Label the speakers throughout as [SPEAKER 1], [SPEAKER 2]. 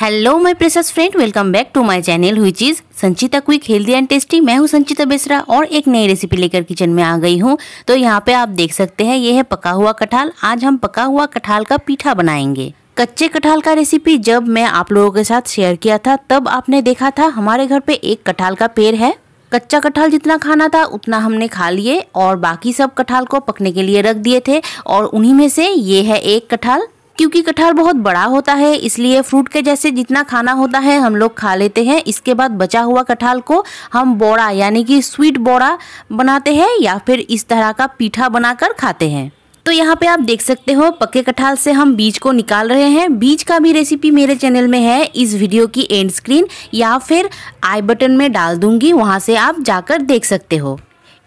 [SPEAKER 1] hello my precious friend welcome back to my channel हुई चीज़ Sanchita quick healthy and tasty मैं हूं संचिता बेसरा और एक नई रेसिपी लेकर किचन में आ गई हूं तो यहां पे आप देख सकते हैं ये है पका हुआ कटहल आज हम पका हुआ कटहल का पीठा बनाएंगे कच्चे कटहल का रेसिपी जब मैं आप लोगों के साथ शेयर किया था तब आपने देखा था हमारे घर पे एक कटहल का पेड़ है कच्चा कटहल जितना खाना था उतना हमने खा लिए और बाकी सब कटहल को पकने के लिए रख दिए थे और उन्हीं में से ये है एक कटहल क्योंकि कटहल बहुत बड़ा होता है इसलिए फ्रूट के जैसे जितना खाना होता है हम लोग खा लेते हैं इसके बाद बचा हुआ कटहल को हम बोड़ा यानी कि स्वीट बोड़ा बनाते हैं या फिर इस तरह का पीठा बनाकर खाते हैं तो यहाँ पे आप देख सकते हो पक्के कठाल से हम बीज को निकाल रहे हैं बीज का भी रेसिपी मेरे चैनल में है इस वीडियो की एंड स्क्रीन या फिर आई बटन में डाल दूंगी वहाँ से आप जाकर देख सकते हो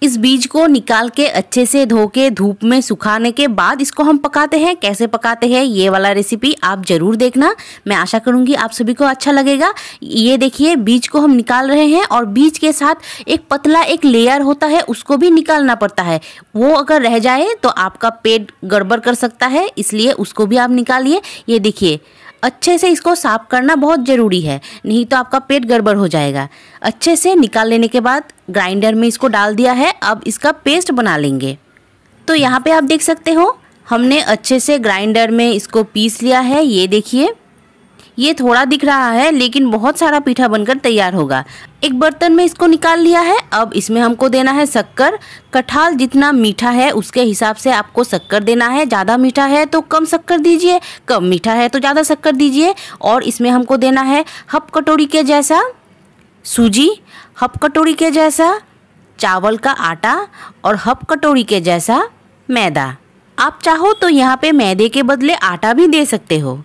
[SPEAKER 1] इस बीज को निकाल के अच्छे से धो के धूप में सुखाने के बाद इसको हम पकाते हैं कैसे पकाते हैं ये वाला रेसिपी आप ज़रूर देखना मैं आशा करूँगी आप सभी को अच्छा लगेगा ये देखिए बीज को हम निकाल रहे हैं और बीज के साथ एक पतला एक लेयर होता है उसको भी निकालना पड़ता है वो अगर रह जाए तो आपका पेट गड़बड़ कर सकता है इसलिए उसको भी आप निकालिए ये देखिए अच्छे से इसको साफ करना बहुत ज़रूरी है नहीं तो आपका पेट गड़बड़ हो जाएगा अच्छे से निकाल लेने के बाद ग्राइंडर में इसको डाल दिया है अब इसका पेस्ट बना लेंगे तो यहाँ पे आप देख सकते हो हमने अच्छे से ग्राइंडर में इसको पीस लिया है ये देखिए ये थोड़ा दिख रहा है लेकिन बहुत सारा पीठा बनकर तैयार होगा एक बर्तन में इसको निकाल लिया है अब इसमें हमको देना है शक्कर कठाल जितना मीठा है उसके हिसाब से आपको शक्कर देना है ज़्यादा मीठा है तो कम शक्कर दीजिए कम मीठा है तो ज़्यादा शक्कर दीजिए और इसमें हमको देना है हप कटोरी के जैसा सूजी हप कटोरी के जैसा चावल का आटा और हप कटोरी के जैसा मैदा आप चाहो तो यहाँ पे मैदे के बदले आटा भी दे सकते हो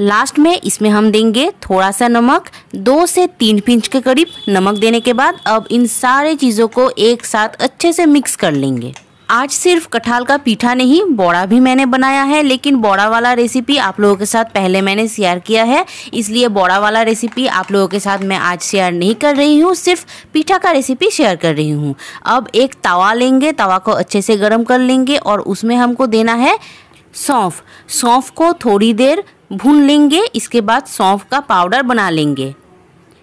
[SPEAKER 1] लास्ट में इसमें हम देंगे थोड़ा सा नमक दो से तीन पिंच के करीब नमक देने के बाद अब इन सारे चीज़ों को एक साथ अच्छे से मिक्स कर लेंगे आज सिर्फ कटहल का पीठा नहीं बोड़ा भी मैंने बनाया है लेकिन बोड़ा वाला रेसिपी आप लोगों के साथ पहले मैंने शेयर किया है इसलिए बोड़ा वाला रेसिपी आप लोगों के साथ मैं आज शेयर नहीं कर रही हूँ सिर्फ पीठा का रेसिपी शेयर कर रही हूँ अब एक तवा लेंगे तवा को अच्छे से गर्म कर लेंगे और उसमें हमको देना है सौंफ सौंफ को थोड़ी देर भून लेंगे इसके बाद सौंफ का पाउडर बना लेंगे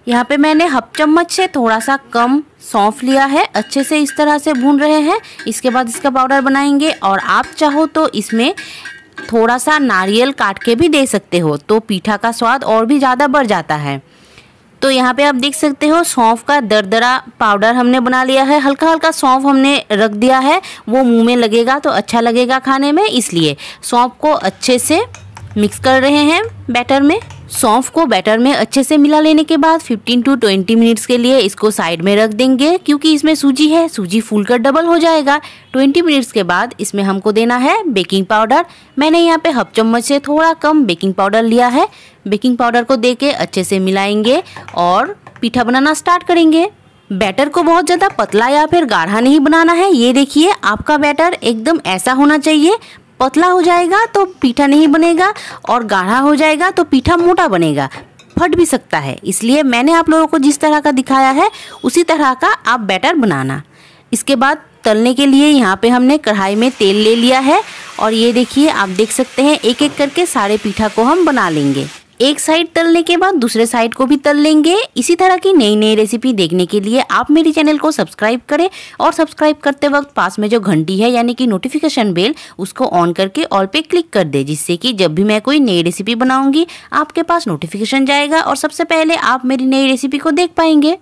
[SPEAKER 1] यहाँ पे मैंने हफ चम्मच से थोड़ा सा कम सौंफ लिया है अच्छे से इस तरह से भून रहे हैं इसके बाद इसका पाउडर बनाएंगे और आप चाहो तो इसमें थोड़ा सा नारियल काट के भी दे सकते हो तो पीठा का स्वाद और भी ज़्यादा बढ़ जाता है तो यहाँ पे आप देख सकते हो सौंफ का दरदरा पाउडर हमने बना लिया है हल्का हल्का सौंफ हमने रख दिया है वो मुँह में लगेगा तो अच्छा लगेगा खाने में इसलिए सौंफ को अच्छे से मिक्स कर रहे हैं बैटर में सौंफ को बैटर में अच्छे से मिला लेने के बाद 15 टू 20 मिनट्स के लिए इसको साइड में रख देंगे क्योंकि इसमें सूजी है सूजी फूल कर डबल हो जाएगा 20 मिनट्स के बाद इसमें हमको देना है बेकिंग पाउडर मैंने यहाँ पे हफ चम्मच से थोड़ा कम बेकिंग पाउडर लिया है बेकिंग पाउडर को दे के अच्छे से मिलाएंगे और पीठा बनाना स्टार्ट करेंगे बैटर को बहुत ज़्यादा पतला या फिर गाढ़ा नहीं बनाना है ये देखिए आपका बैटर एकदम ऐसा होना चाहिए पतला हो जाएगा तो पीठा नहीं बनेगा और गाढ़ा हो जाएगा तो पीठा मोटा बनेगा फट भी सकता है इसलिए मैंने आप लोगों को जिस तरह का दिखाया है उसी तरह का आप बैटर बनाना इसके बाद तलने के लिए यहाँ पे हमने कढ़ाई में तेल ले लिया है और ये देखिए आप देख सकते हैं एक एक करके सारे पीठा को हम बना लेंगे एक साइड तलने के बाद दूसरे साइड को भी तल लेंगे इसी तरह की नई नई रेसिपी देखने के लिए आप मेरे चैनल को सब्सक्राइब करें और सब्सक्राइब करते वक्त पास में जो घंटी है यानी कि नोटिफिकेशन बेल उसको ऑन करके ऑल पे क्लिक कर दें जिससे कि जब भी मैं कोई नई रेसिपी बनाऊंगी आपके पास नोटिफिकेशन जाएगा और सबसे पहले आप मेरी नई रेसिपी को देख पाएंगे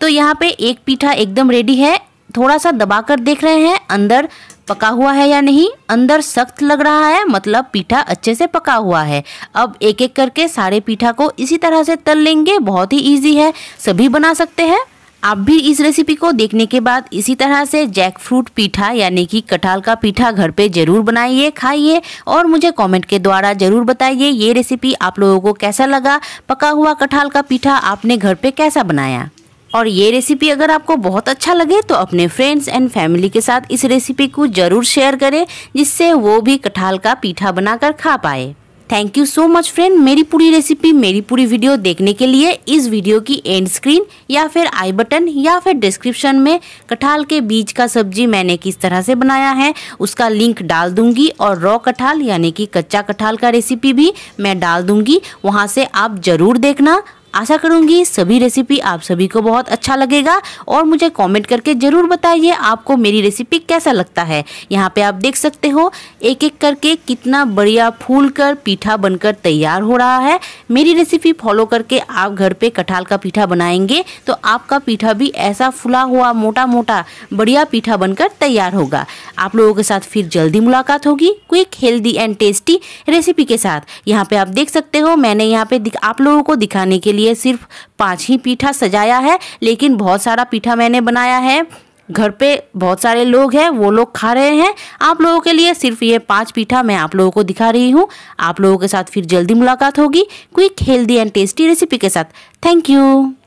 [SPEAKER 1] तो यहाँ पे एक पीठा एकदम रेडी है थोड़ा सा दबाकर देख रहे हैं अंदर पका हुआ है या नहीं अंदर सख्त लग रहा है मतलब पीठा अच्छे से पका हुआ है अब एक एक करके सारे पीठा को इसी तरह से तल लेंगे बहुत ही इजी है सभी बना सकते हैं आप भी इस रेसिपी को देखने के बाद इसी तरह से जैक फ्रूट पीठा यानी कि कटहल का पीठा घर पे ज़रूर बनाइए खाइए और मुझे कमेंट के द्वारा ज़रूर बताइए ये रेसिपी आप लोगों को कैसा लगा पका हुआ कटहल का पीठा आपने घर पे कैसा बनाया और ये रेसिपी अगर आपको बहुत अच्छा लगे तो अपने फ्रेंड्स एंड फैमिली के साथ इस रेसिपी को ज़रूर शेयर करें जिससे वो भी कटहल का पीठा बनाकर खा पाए thank you so much friend मेरी पूरी रेसिपी मेरी पूरी वीडियो देखने के लिए इस वीडियो की एंड स्क्रीन या फिर आई बटन या फिर डिस्क्रिप्शन में कटहल के बीज का सब्जी मैंने किस तरह से बनाया है उसका लिंक डाल दूंगी और रॉ कटहल यानी कि कच्चा कटहल का रेसिपी भी मैं डाल दूंगी वहाँ से आप ज़रूर देखना आशा करूंगी सभी रेसिपी आप सभी को बहुत अच्छा लगेगा और मुझे कमेंट करके ज़रूर बताइए आपको मेरी रेसिपी कैसा लगता है यहाँ पे आप देख सकते हो एक एक करके कितना बढ़िया फूल कर पीठा बनकर तैयार हो रहा है मेरी रेसिपी फॉलो करके आप घर पे कठाल का पीठा बनाएंगे तो आपका पीठा भी ऐसा फुला हुआ मोटा मोटा बढ़िया पीठा बनकर तैयार होगा आप लोगों के साथ फिर जल्दी मुलाकात होगी quick healthy and tasty recipe के साथ यहाँ पे आप देख सकते हो मैंने यहाँ पे आप लोगों को दिखाने के लिए लिए सिर्फ पाँच ही पीठा सजाया है लेकिन बहुत सारा पीठा मैंने बनाया है घर पे बहुत सारे लोग हैं वो लोग खा रहे हैं आप लोगों के लिए सिर्फ ये पांच पीठा मैं आप लोगों को दिखा रही हूँ आप लोगों के साथ फिर जल्दी मुलाकात होगी quick healthy and tasty recipe के साथ थैंक यू